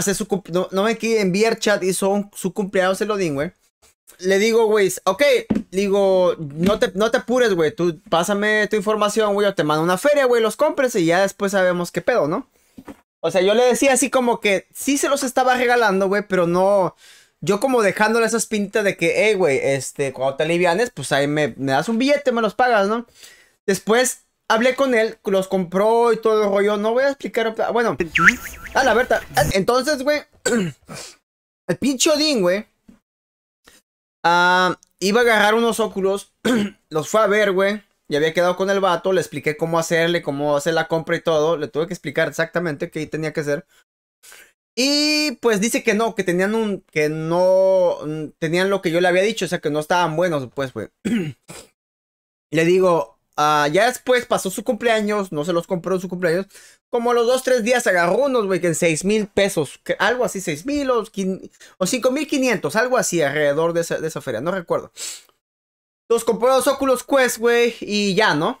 su no, me quiere enviar chat y son su cumpleaños el odin güey. Le digo, güey, ok, digo, no te, no te apures, güey, tú pásame tu información, güey, o te mando una feria, güey, los compres y ya después sabemos qué pedo, ¿no? O sea, yo le decía así como que sí se los estaba regalando, güey, pero no, yo como dejándole esas pintas de que, hey, güey, este, cuando te alivianes, pues ahí me, me das un billete, me los pagas, ¿no? Después Hablé con él, los compró y todo el rollo. No voy a explicar. Bueno, a la verdad. Entonces, güey, el pinche Odín, güey, ah, iba a agarrar unos óculos. los fue a ver, güey. Y había quedado con el vato. Le expliqué cómo hacerle, cómo hacer la compra y todo. Le tuve que explicar exactamente qué tenía que hacer. Y pues dice que no, que tenían un. que no. tenían lo que yo le había dicho, o sea que no estaban buenos, pues, güey. le digo, Ah, ya después pasó su cumpleaños, no se los compró en su cumpleaños. Como a los dos, tres días agarró unos, güey, que en seis mil pesos, algo así, seis mil o, cinco mil quinientos, algo así alrededor de esa, feria, no recuerdo. Los compró los óculos Quest, güey, y ya, ¿no?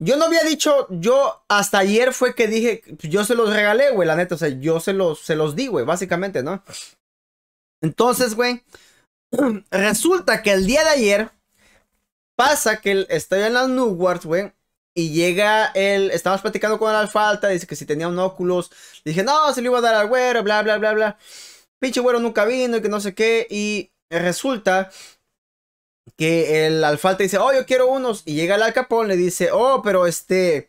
Yo no había dicho, yo hasta ayer fue que dije, pues, yo se los regalé, güey, la neta, o sea, yo se los, se los di, güey, básicamente, ¿no? Entonces, güey, resulta que el día de ayer Pasa que estoy en la New güey. Y llega él, estábamos platicando con el alfalta, dice que si tenía un óculos. Dije, no, se le iba a dar al güero, bla, bla, bla, bla. Pinche güero nunca vino y que no sé qué. Y resulta que el alfalta dice, oh, yo quiero unos. Y llega el alcapón, le dice, oh, pero este...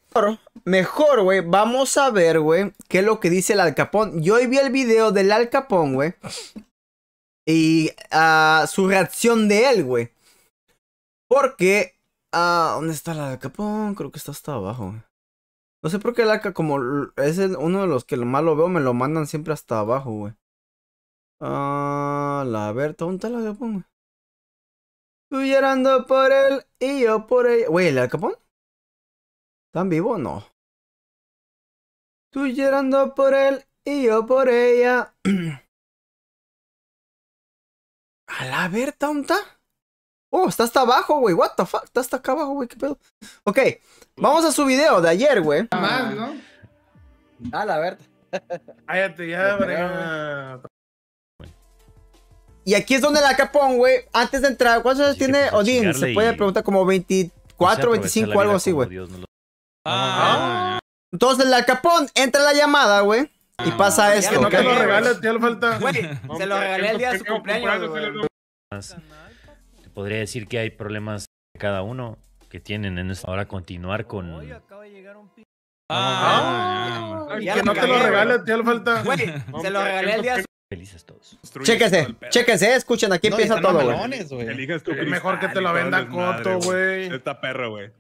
Mejor, güey, vamos a ver, güey, qué es lo que dice el alcapón. Yo hoy vi el video del alcapón, güey. Y ah, su reacción de él, güey. Porque... Ah, ¿dónde está la Capón? Creo que está hasta abajo. No sé por qué la Alca, como es uno de los que lo más lo veo, me lo mandan siempre hasta abajo, güey. Ah, la verta, ¿dónde está la Capón? Tú llorando por él y yo por ella. Güey, ¿el Capón? ¿Están vivo o no? Tú llorando por él y yo por ella. ¿A la verta, ¿dónde Oh, está hasta abajo, güey. What the fuck? Está hasta acá abajo, güey. ¿Qué pedo? Ok, vamos a su video de ayer, güey. Ah, más, ¿no? A ah, la verdad. Cállate ya, güey. Y aquí es donde la capón, güey. Antes de entrar, ¿cuántos años tiene pues, Odín? Se puede preguntar como 24, pues, 25, algo así, güey. Ah. Entonces la capón entra la llamada, güey. Y pasa esto. No lo falta. Güey, se lo regalé el día de su cumpleaños podría decir que hay problemas de cada uno que tienen en esto. Ahora continuar con. ah, que no te lo regales, te falta. Güey, se lo regalé el día felices todos. Chéquense, chéquense, escuchen, aquí empieza todo, mejor que ah, te lo venda Coto, güey. Esta perra, güey.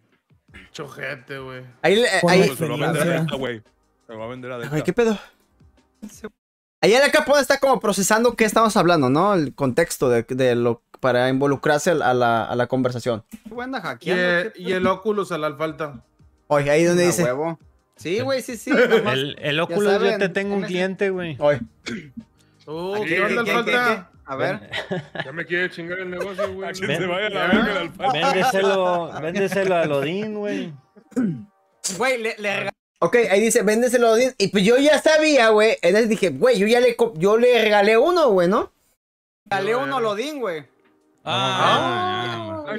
Chojete, güey. Ahí, ahí. Se lo va a güey. Se va a vender a Ay, ¿qué pedo? Ahí el acá está como procesando qué estamos hablando, ¿no? El contexto de, de lo para involucrarse a la, a la conversación. Y, el, Oculus a la falta. Oye, ahí donde dice. Sí, güey, sí, sí. el, el Oculus, yo te tengo un cliente, güey. Oye. Uh, ¿Qué, onda, falta? A ver. Ya me quiere chingar el negocio, güey. Que se vaya la verga al Véndeselo, véndeselo a Lodin, güey. Güey, le, le Ok, ahí dice, véndeselo a Lodin Y pues yo ya sabía, güey. Entonces dije, güey, yo ya le, yo le regalé uno, güey, ¿no? Regalé uno a eh. Lodin, güey. Ah,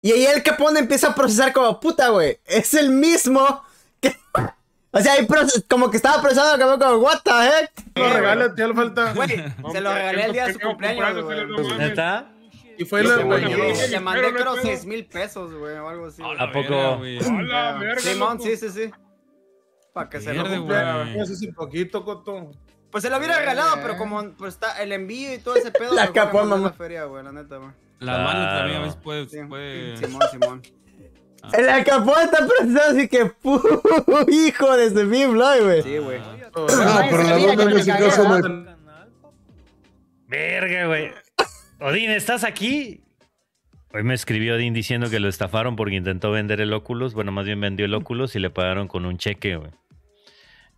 Y ahí el Capone empieza a procesar como puta, güey. Es el mismo que. o sea, ahí como que estaba procesando el Capone como, what the heck. Se lo regalé, falta. se lo regalé el día de su cumpleaños. ¿Neta? Y fue el Le mandé, creo, 6 mil pesos, güey, o algo así. ¿A poco? Simón, sí, sí, sí. Para que se lo cumpla. Eso es un poquito, Coto. Pues se lo hubiera regalado, pero como pues, está el envío y todo ese pedo. la capó, mamá. La feria, güey, la neta, La ah. mano también a veces puede. Simón, Simón. La ah. El acapó está pensando así que hijo de ese Pink güey. Sí, güey. ah, pero la banda musical canal. Verga, güey. Odín, ¿estás aquí? Hoy me escribió Odín diciendo que lo estafaron porque intentó vender el óculos, Bueno, más bien vendió el óculos y le pagaron con un cheque, güey.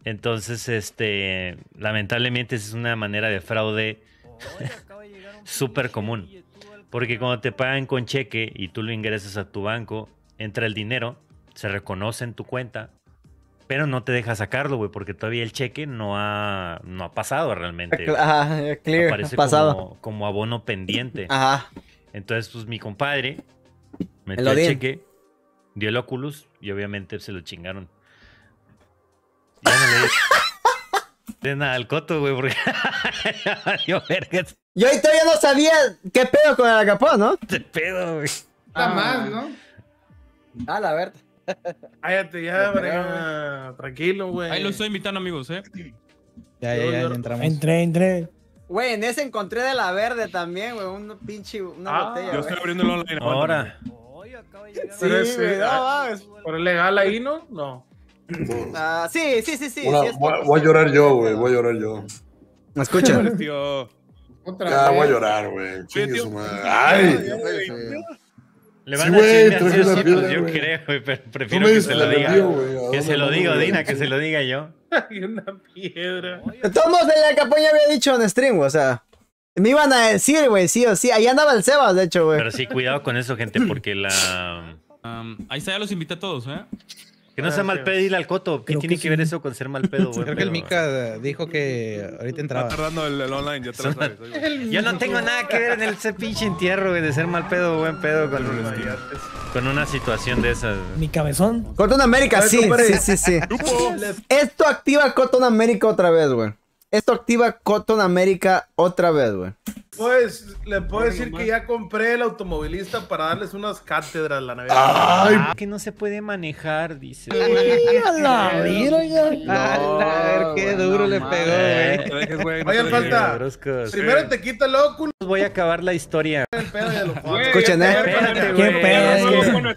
Entonces, este, lamentablemente es una manera de fraude súper común. Porque cuando te pagan con cheque y tú lo ingresas a tu banco, entra el dinero, se reconoce en tu cuenta, pero no te deja sacarlo, güey, porque todavía el cheque no ha, no ha pasado realmente. Ah, clear, pasado. Como, abono pendiente. Ajá. Entonces, pues mi compadre metió el cheque, dio el Oculus y obviamente se lo chingaron. Ya de nada al coto, güey, porque yo, yo ahí todavía no sabía qué pedo con el acapado, ¿no? Te pedo, güey. Está mal, ¿no? A ah, la verde. Cállate ya, Tranquilo, güey. Ahí lo estoy invitando, amigos, ¿eh? Ya, ya, ya, entramos. Entré, entré. Güey, en ese encontré de la verde también, güey. Un pinche, una ah, botella. Yo estoy abriendo el online ahora. llegar. Sí, sí, no, eh, por legal ahí, ¿no? No. Ah, sí, sí, sí, sí. voy, a llorar yo, güey. Voy a llorar yo. ¿Me escucha? Otra ya, voy a llorar, güey. Ay. Le van sí, a decir piedra, yo creo, güey, pero prefiero que se lo diga. que se lo diga Dina, que se lo diga yo. una piedra. Todos de la capoña había dicho en stream, o sea. Me iban a decir, güey, sí o sí. Ahí andaba el Sebas, de hecho, güey. Pero sí, cuidado con eso, gente, porque la. ahí está, ya los invité a todos, ¿eh? no sea mal pedo ir al coto. ¿Qué tiene que, ver eso con ser mal pedo, güey? Creo que el Mika dijo que ahorita entraba. Está tardando el, online, ya te lo Yo no tengo nada que ver en ese pinche entierro, güey, de ser mal pedo o buen pedo con, con una situación de esas. Mi cabezón. Cotton América, sí, sí, sí, sí. Esto activa Cotton América otra vez, güey. Esto activa Cotton América otra vez, güey. Pues le puedo decir que ya compré el automovilista para darles unas cátedras la Navidad. Ay. Ah, que no se puede manejar, dice. la ¡Mira, A ver qué duro le pegó, eh, güey. Vaya falta. Primero te quita el óculos pues Voy a acabar la historia. Escuchen, eh. ¿Qué pedo?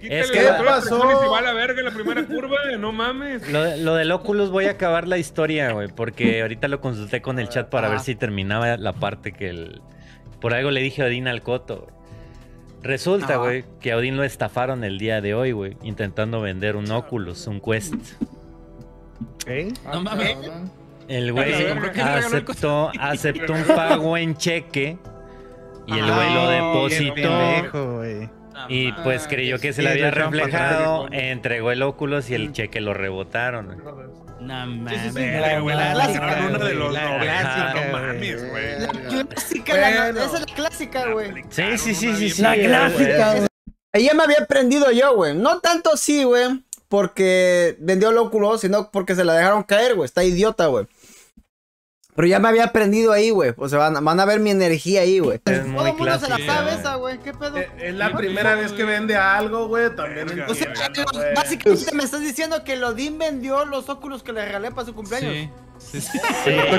Es que pasó. Si va a la verga en la primera curva, no mames. Lo, lo del óculos voy a acabar la historia, güey, porque ahorita lo consulté con el chat para ver si terminaba la Aparte que el... Por algo le dije a Odín al coto. Resulta, ah. güey, que a Odín lo estafaron el día de hoy, güey, intentando vender un Oculus, un Quest. ¿Eh? Ah, el güey aceptó, aceptó un pago en cheque y el güey lo ah. depositó. Ah, y pues creyó que se le había reflejado, entregó el óculos y el cheque lo rebotaron. No mames. La una de güey. La clásica, esa es la clásica, güey. Sí, sí, sí, sí, La clásica, güey. Ella me había prendido yo, güey. No tanto sí, güey, porque vendió el óculos, sino porque se la dejaron caer, güey. Está idiota, güey. Pero ya me había prendido ahí, güey. O sea, van, a ver mi energía ahí, güey. Todo el mundo se la sabe esa, güey. ¿Qué pedo? Eh, es, la primera vez que vende algo, güey. También O sea, básicamente me estás diciendo que LoDin vendió los óculos que le regalé para su cumpleaños. Sí.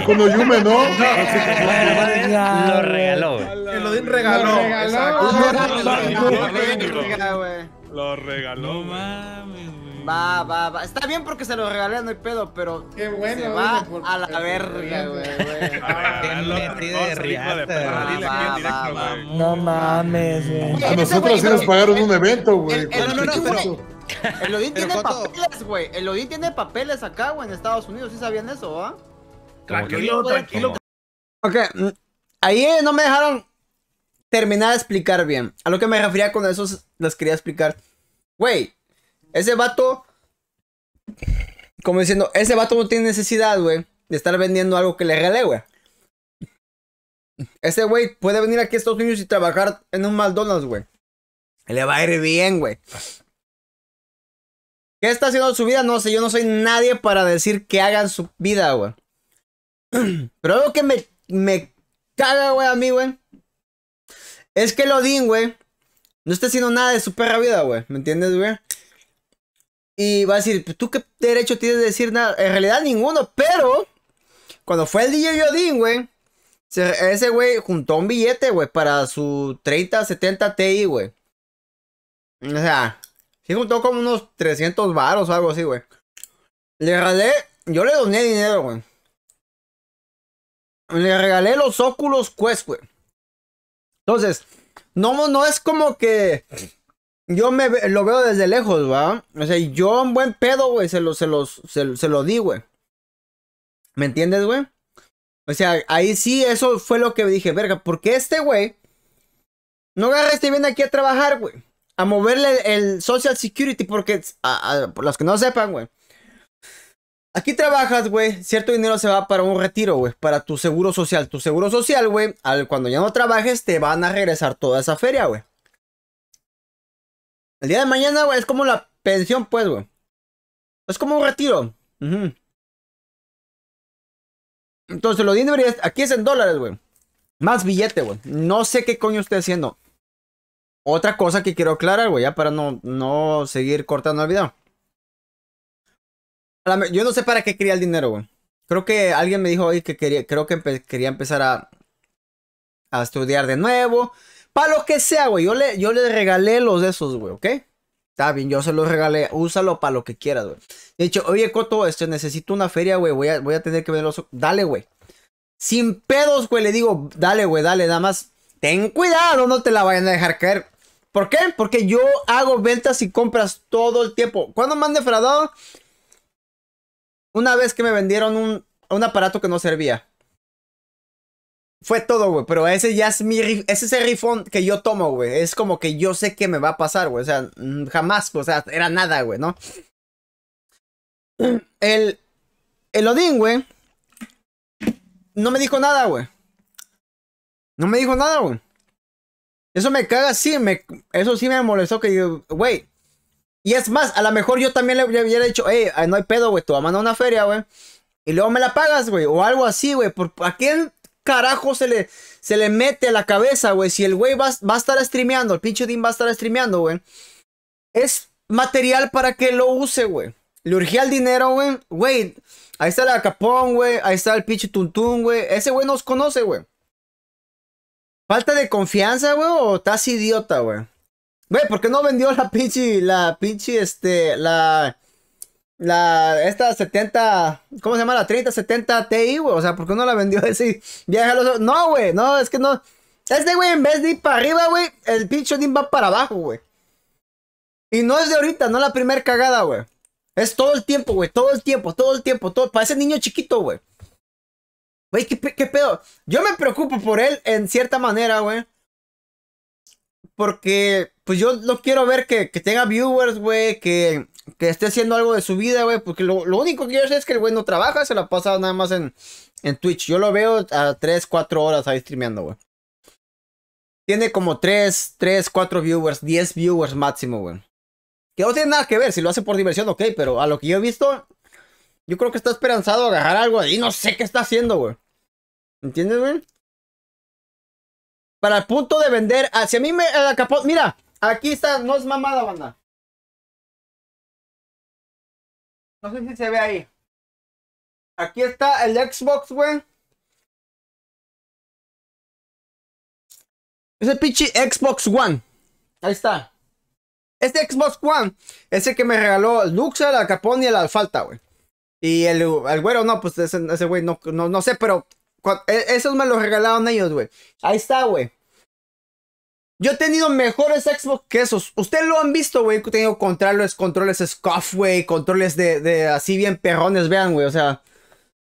con Oyume, ¿no? Lo regaló. güey. regaló. regaló. Lo regaló. Lo regaló. Lo regaló. No mames, Va, va, va. Está bien porque se lo regalé, no hay pedo, pero. Qué bueno. va a la verga, güey, ah, No mames, güey. A nosotros sí nos pagaron un evento, güey. No, El Odín tiene papeles, güey. El Odín tiene papeles acá, güey, en Estados Unidos. ¿Sí sabían eso, va? Tranquilo, tranquilo. Ok, mm, ahí no me dejaron terminar de explicar bien. A lo que me refería con esos, les quería explicar. Güey, ese vato. Como diciendo, ese vato no tiene necesidad, güey, de estar vendiendo algo que le regale, güey. Ese güey puede venir aquí a Estados Unidos y trabajar en un McDonald's, güey. Le va a ir bien, güey. ¿Qué está haciendo su vida? No sé, yo no soy nadie para decir que hagan su vida, güey. Pero algo que me, me caga, güey, a mí, güey. Es que Lodin, güey, no está haciendo nada de su perra vida, güey. ¿Me entiendes, güey? Y va a decir, pues, ¿tú qué derecho tienes de decir nada? En realidad ninguno, pero cuando fue el DJ Yodin, güey, ese güey juntó un billete, güey, para su 30-70 Ti, güey. O sea, sí juntó como unos 300 varos o algo así, güey. Le regalé, yo le doné dinero, güey. Le regalé los óculos Quest, güey. Entonces, no, no es como que yo me lo veo desde lejos, ¿va? O sea, yo un buen pedo, güey, se lo, se, se, lo di, güey. ¿Me entiendes, güey? O sea, ahí sí, eso fue lo que dije, verga, porque este güey no agarra este bien aquí a trabajar, güey. A moverle el, Social Security, porque, a, por los que no sepan, güey. Aquí trabajas, güey. Cierto dinero se va para un retiro, güey. Para tu seguro social. Tu seguro social, güey. Cuando ya no trabajes, te van a regresar toda esa feria, güey. El día de mañana, güey, es como la pensión, pues, güey. Es como un retiro. Entonces, lo dinero aquí es en dólares, güey. Más billete, güey. No sé qué coño estoy haciendo. Otra cosa que quiero aclarar, güey, ya para no, no seguir cortando el video. Yo no sé para qué quería el dinero, güey. Creo que alguien me dijo hoy que quería, creo que quería empezar a, a estudiar de nuevo. Para lo que sea, güey. Yo le, yo le regalé los de esos, güey, ¿ok? Está bien, yo se los regalé. Úsalo para lo que quieras, güey. De hecho, oye, Coto, este, necesito una feria, güey. Voy a, tener que venderlos. Dale, güey. Sin pedos, güey. Le digo, dale, güey, dale. Nada más, ten cuidado, no te la vayan a dejar caer. ¿Por qué? Porque yo hago ventas y compras todo el tiempo. ¿Cuándo me han defraudado? Una vez que me vendieron un, un aparato que no servía. Fue todo, güey, pero ese ya es mi ese es el rifón que yo tomo, güey. Es como que yo sé que me va a pasar, güey. O sea, mm, jamás, o sea, era nada, güey, ¿no? El, el Odín, güey, no me dijo nada, güey. No me dijo nada, güey. Eso me caga, sí, me, eso sí me molestó que yo, güey. Y es más, a lo mejor yo también le, hubiera dicho, hey, no hay pedo, güey, tú vas a una feria, güey. Y luego me la pagas, güey, o algo así, güey. ¿Por, ¿A quién carajo se le, se le mete a la cabeza, güey? Si el güey va, a estar streameando, el pinche Dean va a estar streameando, güey. Es material para que lo use, güey. Le urgía el dinero, güey. Güey, ahí está la Capón, güey. Ahí está el pinche Tuntún, güey. Ese güey nos conoce, güey. Falta de confianza, güey, o estás idiota, güey. Güey, ¿por qué no vendió la pinche, la pinche, este, la la, esta 70, ¿cómo se llama? La 3070 Ti, güey. O sea, ¿por qué no la vendió así? Viaja No, güey, no, es que no. Este güey, en vez de ir para arriba, güey, el pinche va para abajo, güey. Y no es de ahorita, no la primera cagada, güey. Es todo el tiempo, güey. Todo el tiempo, todo el tiempo, todo. Para ese niño chiquito, güey. Güey, ¿qué, pedo? Yo me preocupo por él en cierta manera, güey. Porque, pues yo lo quiero ver que, que tenga viewers, güey. Que, que esté haciendo algo de su vida, güey. Porque lo, único que yo sé es que el güey no trabaja, se la pasa nada más en, en Twitch. Yo lo veo a 3, 4 horas ahí streameando, güey. Tiene como 3, 3, 4 viewers, 10 viewers máximo, güey. Que no tiene nada que ver, si lo hace por diversión, ok, pero a lo que yo he visto, yo creo que está esperanzado a agarrar algo ahí. No sé qué está haciendo, güey. ¿Entiendes, güey? Para el punto de vender, hacia ah, mí me... Eh, mira, aquí está, no es mamada, banda. No sé si se ve ahí. Aquí está el Xbox, güey. Ese pinche Xbox One. Ahí está. Este Xbox One ese que me regaló el Luxa, la Capone y el Alfalta, güey. Y el, güero, no, pues ese güey, no, no, sé, pero e, esos me los regalaron ellos, güey. Ahí está, güey. Yo he tenido mejores Xbox que esos. Ustedes lo han visto, güey. He tenido controles, controles scuff, güey. Controles de, de así bien perrones, vean, güey. O sea,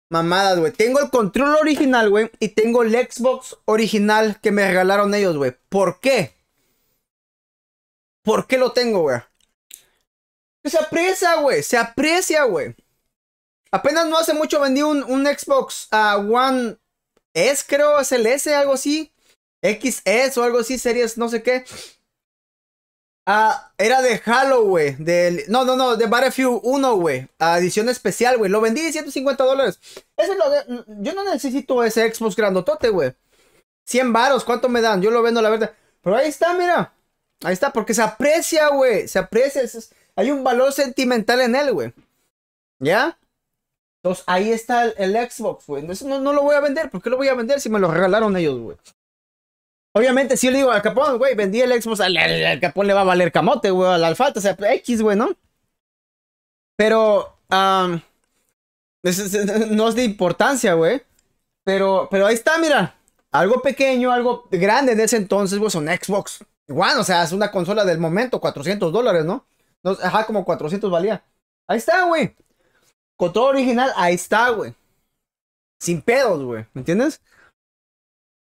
mamadas, güey. Tengo el control original, güey. Y tengo el Xbox original que me regalaron ellos, güey. ¿Por qué? ¿Por qué lo tengo, güey? Pues se aprecia, güey. Se aprecia, güey. Apenas no hace mucho vendí un, Xbox ah, One S, creo, es el S, algo así. XS e o algo así, series no sé qué. Ah, era de Halo, güey. No, no, no, de Battlefield 1, güey. A edición especial, güey. Lo vendí 150 dólares. Ese lo mm, Yo no necesito ese Xbox grandotote, güey. 100 varos, ¿cuánto me dan? Yo lo vendo, la verdad. Pero ahí está, mira. Ahí está, porque se aprecia, güey. Se aprecia. Hay un valor sentimental en él, güey. ¿Ya? Entonces, ahí está el, Xbox, güey. No, no lo voy a vender. ¿Por qué lo voy a vender si me lo regalaron ellos, güey? Obviamente, si le digo al Capón, güey, vendí el Xbox, al, Capón le va a valer camote, güey, al Alfalta, o sea, X, güey, ¿no? Pero, no es de importancia, güey. Pero, pero ahí está, mira. Algo pequeño, algo grande en ese entonces, güey, son Xbox Igual, o sea, es una consola del momento, 400 dólares, ¿no? ¿no? Ajá, como 400 valía. Ahí está, güey. Con todo original, ahí está, güey. Sin pedos, güey, ¿me entiendes?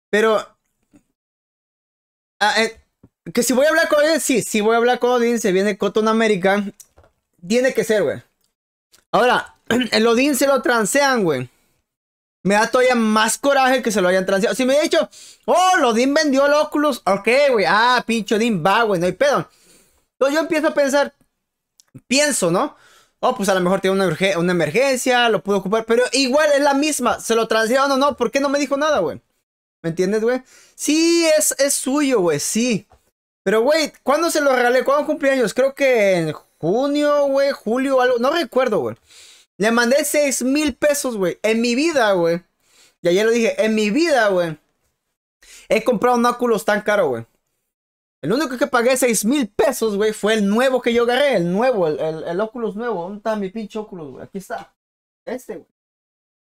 Pero Ah, eh, que si voy a hablar con Odin sí, si voy a hablar con Odin, se viene Cotton América. Tiene que ser, güey. Ahora, el Odin se lo transean, güey. Me da todavía más coraje que se lo hayan transeado. Si me he dicho, oh, el Odin vendió el Oculus. Ok, güey. Ah, pinche Odin va, güey. No hay pedo. Entonces yo empiezo a pensar. Pienso, ¿no? Oh, pues a lo mejor tiene una, una emergencia, lo pudo ocupar. Pero igual es la misma. Se lo transearon o no. ¿Por qué no me dijo nada, güey? ¿Me entiendes, güey? Sí, es, es suyo, güey, sí. Pero, güey, ¿cuándo se lo regalé? ¿Cuándo cumplí años? Creo que en junio, güey, julio, algo. No recuerdo, güey. Le mandé 6 mil pesos, güey. En mi vida, güey. Y ayer lo dije, en mi vida, güey. He comprado un óculos tan caro, güey. El único que pagué 6 mil pesos, güey, fue el nuevo que yo agarré. El nuevo, el, óculos nuevo. ¿Dónde está mi pinche óculos, güey? Aquí está. Este, güey.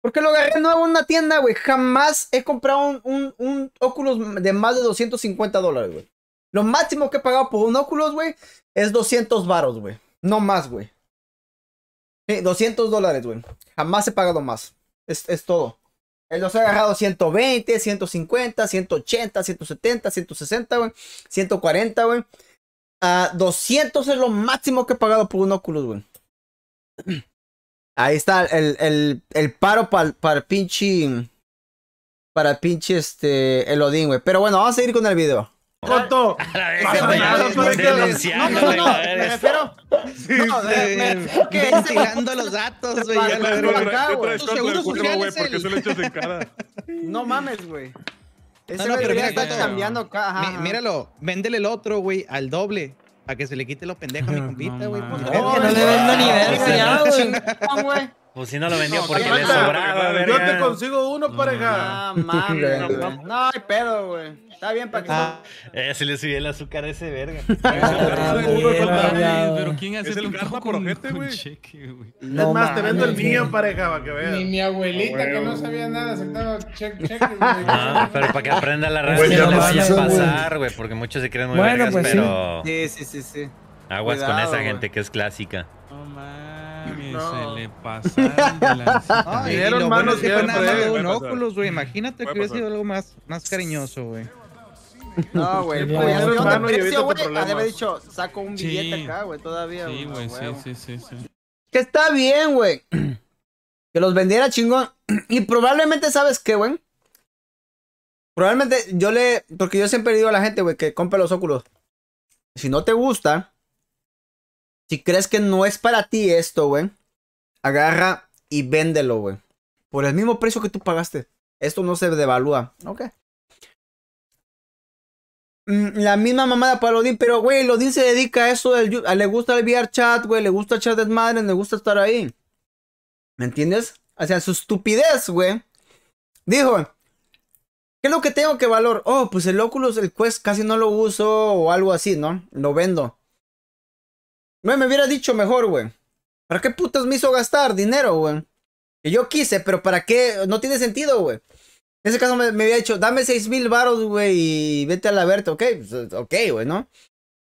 Porque lo agarré nuevo en una tienda, güey. Jamás he comprado un, óculos de más de 250 dólares, güey. Lo máximo que he pagado por un óculos güey, es 200 varos, güey. No más, güey. Sí, 200 dólares, güey. Jamás he pagado más. Es, es todo. Eh, los he agarrado 120, 150, 180, 170, 160, güey. 140, güey. 200 ah, es lo máximo que he pagado por un óculos, güey. Ahí está el, el, el paro para pa el pinche. Para el pinche este. El Odín, güey. Pero bueno, vamos a seguir con el video. Pronto. No, no, no. Me refiero. No, me que tirando los datos, güey. Seguro social es el. No mames, güey. Ese no, pero mira, está cambiando. Míralo, véndele el otro, güey, al doble. Para que se le quite los pendejos a mi compita, güey. No, pues. no, le vendo el universo pues, güey. Pues si no lo vendió porque le sobraba, Yo te consigo uno, pareja. No, mames. No, hay pedo, güey. Está bien para que. Ah, eh, se le subió el azúcar a ese verga. Pero quién hace el con por güey. Es más, te vendo el mío, pareja, para que veas. Ni mi abuelita, que no sabía nada, aceptaba cheque, güey. No, ah, pero para que aprenda la pues raza no le vaya a pasar, güey, porque muchos se creen muy vergas, pues pero. Sí, sí, sí, sí. Aguas con esa gente que es clásica. No mames no. se le pasaron de la... Ay, sí, lo manos bueno es que un óculos, güey. Imagínate que hubiera sido algo más, más cariñoso, güey. No, güey. No, güey. Había dicho, saco un billete acá, güey, todavía. Sí, güey, sí, sí, sí, sí. Que está bien, güey. Que los vendiera chingón. Y probablemente, ¿sabes qué, güey? Probablemente yo le. Porque yo siempre digo a la gente, güey, que compre los óculos. Si no te gusta, si crees que no es para ti esto, güey, agarra y véndelo, güey. Por el mismo precio que tú pagaste. Esto no se devalúa. Ok. Mm, la misma mamada para Odin pero güey, Odin se dedica a eso, del, le gusta el VR chat, güey, le gusta de madre, le gusta estar ahí. ¿Me entiendes? O sea, su estupidez, güey. Dijo, ¿qué es lo que tengo que valor? Oh, pues el Oculus, el Quest casi no lo uso o algo así, ¿no? Lo vendo. Me, me hubiera dicho mejor, güey. ¿Para qué putas me hizo gastar dinero, güey? Que yo quise, pero ¿para qué? No tiene sentido, güey. En ese caso me, me había dicho, dame 6 mil baros, güey, y vete a la verte, ok, pues, ok, güey, ¿no?